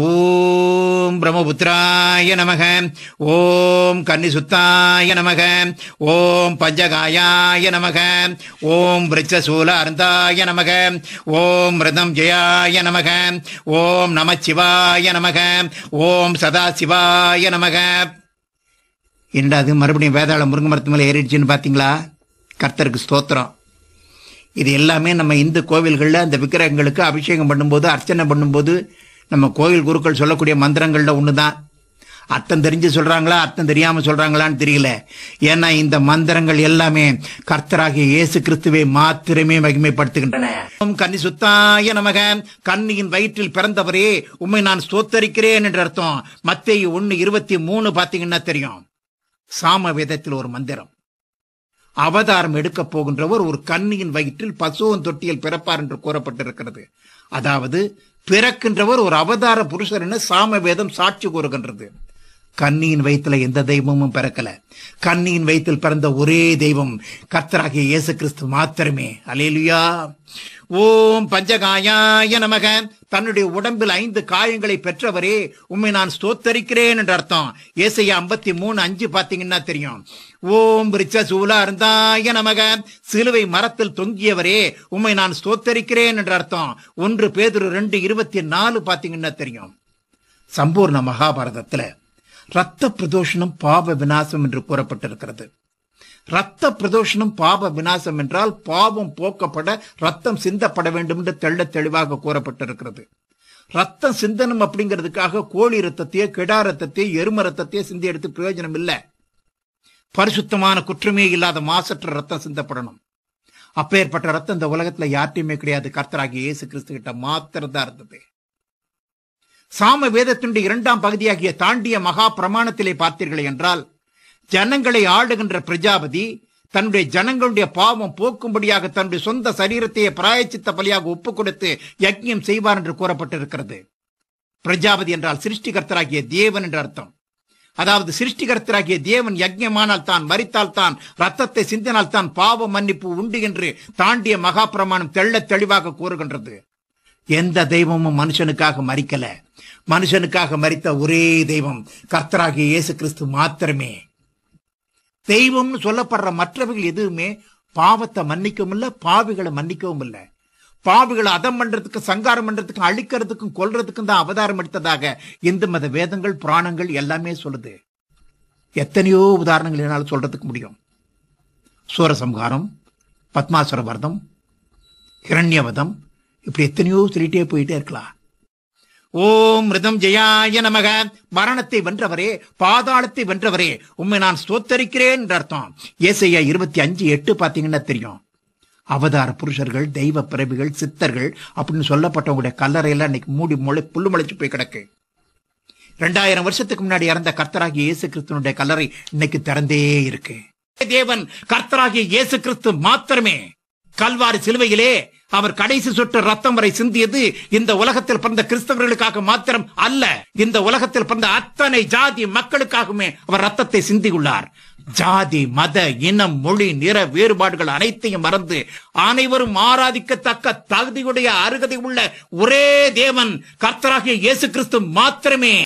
ஓம் பிரம்மபுத்திராய நமக ஓம் கன்னிசுத்தாய நமக ஓம் பஞ்சகாயாய நமக ஓம் விரச்சசூல அருந்தாய நமக ஓம் மிருதம் ஜெயாய நமக ஓம் நமச்சிவாய நமக ஓம் சதாசிவாய நமக என்றாது மறுபடியும் வேதாள முருங்க மரத்து ஏறிடுச்சுன்னு பார்த்தீங்களா கர்த்தருக்கு ஸ்தோத்திரம் இது எல்லாமே நம்ம இந்து கோவில்களில் அந்த விக்கிரகங்களுக்கு அபிஷேகம் பண்ணும்போது அர்ச்சனை பண்ணும்போது நம்ம கோயில் குருக்கள் சொல்லக்கூடிய மந்திரங்களில் ஒன்று தான் அர்த்தம் தெரிஞ்சு சொல்றாங்களா அர்த்தம் தெரியாம சொல்றாங்களான்னு தெரியல ஏன்னா இந்த மந்திரங்கள் எல்லாமே கர்த்தராகிய இயேசு கிறிஸ்துவை மாத்திரமே மகிமைப்படுத்துகின்றன கன்னி சுத்தாய நமக கண்ணியின் வயிற்றில் பிறந்தவரே உண்மை நான் சோத்தரிக்கிறேன் என்று அர்த்தம் மத்திய ஒன்னு இருபத்தி மூணு பாத்தீங்கன்னா தெரியும் சாம வேதத்தில் ஒரு மந்திரம் அவதாரம் எடுக்க போகின்றவர் ஒரு கண்ணியின் வயிற்றில் பசுவன் தொட்டியில் பிறப்பார் என்று கூறப்பட்டிருக்கிறது அதாவது பிறக்கின்றவர் ஒரு அவதார புருஷர் என சாமவேதம் சாட்சி கூறுகின்றது கன்னியின் வயிற்றுல எந்த தெய்வமும் பிறக்கல கன்னியின் வயிற்றில் பிறந்த ஒரே தெய்வம் கர்த்தராகிய இயேசு கிறிஸ்து மாத்திரமே அலேலியா ஓம் பஞ்சகாயாய நமக தன்னுடைய உடம்பில் ஐந்து காயங்களை பெற்றவரே உண்மை நான் ஸ்தோத்தரிக்கிறேன் என்ற அர்த்தம் ஏசையா ஐம்பத்தி மூணு அஞ்சு பாத்தீங்கன்னா தெரியும் ஓம் ரிச்ச சூலா இருந்தாய நமக சிலுவை மரத்தில் தொங்கியவரே உண்மை நான் ஸ்தோத்தரிக்கிறேன் என்ற அர்த்தம் ஒன்று பேதரு ரெண்டு இருபத்தி நாலு பாத்தீங்கன்னா தெரியும் சம்பூர்ண மகாபாரதத்துல ரத்த பிரதோஷனம் பாவ விநாசம் என்று கூறப்பட்டிருக்கிறது ரத்த பிரதோஷனம் பாவ விநாசம் என்றால் பாவம் போக்கப்பட ரத்தம் சிந்தப்பட வேண்டும் என்று தெள்ள தெளிவாக கூறப்பட்டிருக்கிறது ரத்தம் சிந்தனம் அப்படிங்கிறதுக்காக கோழி ரத்தத்தையோ கிடா ரத்தத்தையோ எரும ரத்தத்தையோ சிந்தி எடுத்து பிரயோஜனம் இல்லை பரிசுத்தமான குற்றமே இல்லாத மாசற்ற ரத்தம் சிந்தப்படணும் அப்பேற்பட்ட ரத்தம் இந்த உலகத்துல யார்ட்டையுமே கிடையாது கர்த்தராகி இயேசு கிறிஸ்து கிட்ட மாத்திரதான் இருந்தது சாம வேதத்தினுடைய இரண்டாம் பகுதியாகிய தாண்டிய மகா பிரமாணத்திலே பார்த்தீர்கள் என்றால் ஜனங்களை ஆடுகின்ற பிரஜாபதி தன்னுடைய ஜனங்களுடைய பாவம் போக்கும்படியாக தன்னுடைய சொந்த சரீரத்தையே பிராயச்சித்த பலியாக ஒப்பு கொடுத்து யஜ்யம் செய்வார் என்று கூறப்பட்டிருக்கிறது பிரஜாபதி என்றால் சிருஷ்டிகர்த்தராகிய தேவன் என்ற அர்த்தம் அதாவது சிருஷ்டிகர்த்தராகிய தேவன் யஜ்யமானால் தான் மறித்தால் தான் ரத்தத்தை சிந்தினால் தான் பாவ மன்னிப்பு உண்டு என்று தாண்டிய மகா பிரமாணம் தெள்ள தெளிவாக கூறுகின்றது எந்த தெய்வமும் மனுஷனுக்காக மறிக்கல மனுஷனுக்காக மறித்த ஒரே தெய்வம் கர்த்தராகிய இயேசு கிறிஸ்து மாத்திரமே தெய்வம்னு சொல்லப்படுற மற்றவர்கள் எதுவுமே பாவத்தை மன்னிக்கவும் இல்லை பாவிகளை மன்னிக்கவும் இல்லை பாவிகளை அதம் பண்றதுக்கு சங்காரம் பண்றதுக்கும் அழிக்கிறதுக்கும் கொல்றதுக்கும் தான் அவதாரம் எடுத்ததாக இந்து மத வேதங்கள் புராணங்கள் எல்லாமே சொல்லுது எத்தனையோ உதாரணங்கள் என்னால் சொல்றதுக்கு முடியும் சூரசம்ஹாரம் பத்மாசுரவர்தம் வர்தம் இரண்யவதம் இப்படி எத்தனையோ சொல்லிட்டே போயிட்டே இருக்கலாம் ஓம் ரிதம் ஜெயாய நமக மரணத்தை வென்றவரே பாதாளத்தை வென்றவரே உண்மை நான் ஸ்தோத்தரிக்கிறேன் என்ற அர்த்தம் ஏசையா இருபத்தி அஞ்சு எட்டு பார்த்தீங்கன்னா தெரியும் அவதார புருஷர்கள் தெய்வ பிறவிகள் சித்தர்கள் அப்படின்னு சொல்லப்பட்டவங்களுடைய கல்லறையெல்லாம் இன்னைக்கு மூடி முளை புல்லு முளைச்சு போய் கிடக்கு ரெண்டாயிரம் வருஷத்துக்கு முன்னாடி இறந்த கர்த்தராகி இயேசு கிறிஸ்தனுடைய கல்லறை இன்னைக்கு திறந்தே இருக்கு தேவன் கர்த்தராகி இயேசு கிறிஸ்து மாத்திரமே கல்வாரி சிலுவையிலே அவர் கடைசி சொட்டு ரத்தம் வரை சிந்தியது இந்த உலகத்தில் பிறந்த கிறிஸ்தவர்களுக்காக மாத்திரம் அல்ல இந்த உலகத்தில் பிறந்த அத்தனை ஜாதி மக்களுக்காகவுமே அவர் ரத்தத்தை சிந்தியுள்ளார் ஜாதி மத இனம் மொழி நிற வேறுபாடுகள் அனைத்தையும் மறந்து அனைவரும் ஆராதிக்கத்தக்க தகுதியுடைய அருகதை உள்ள ஒரே தேவன் கர்த்தராகிய இயேசு கிறிஸ்து மாத்திரமே